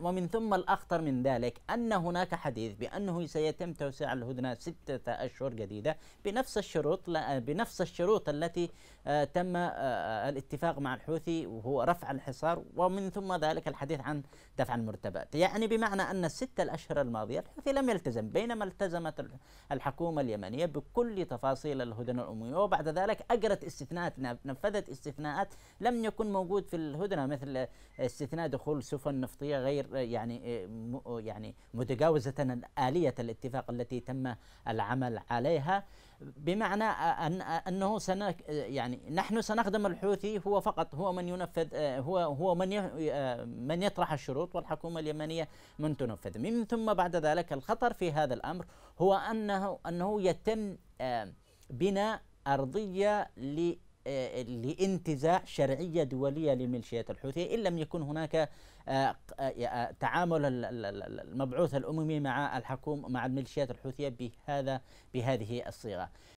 ومن ثم الأخطر من ذلك أن هناك حديث بأنه سيتم توسيع الهدنة ستة أشهر جديدة بنفس الشروط بنفس الشروط التي آه، تم آه، آه، الاتفاق مع الحوثي وهو رفع الحصار ومن ثم ذلك الحديث عن دفع المرتبات يعني بمعنى أن الستة الأشهر الماضية الحوثي لم يلتزم بينما التزمت الحكومة اليمنية بكل تفاصيل الهدنة الأممية وبعد ذلك أجرت استثناءات نفذت استثناءات لم يكن موجود في الهدنة مثل استثناء دخول سفن نفطية غير غير يعني يعني متجاوزة آلية الاتفاق التي تم العمل عليها بمعنى أن أنه سن يعني نحن سنخدم الحوثي هو فقط هو من ينفذ هو هو من من يطرح الشروط والحكومة اليمنية من تنفذ من ثم بعد ذلك الخطر في هذا الأمر هو أنه أنه يتم آه، بناء أرضية آه، لانتزاع شرعية دولية لميليشيات الحوثية إن لم يكن هناك آه، آه، تعامل المبعوث الأممي مع الحكومة مع الميليشيات الحوثية بهذا بهذه الصيغة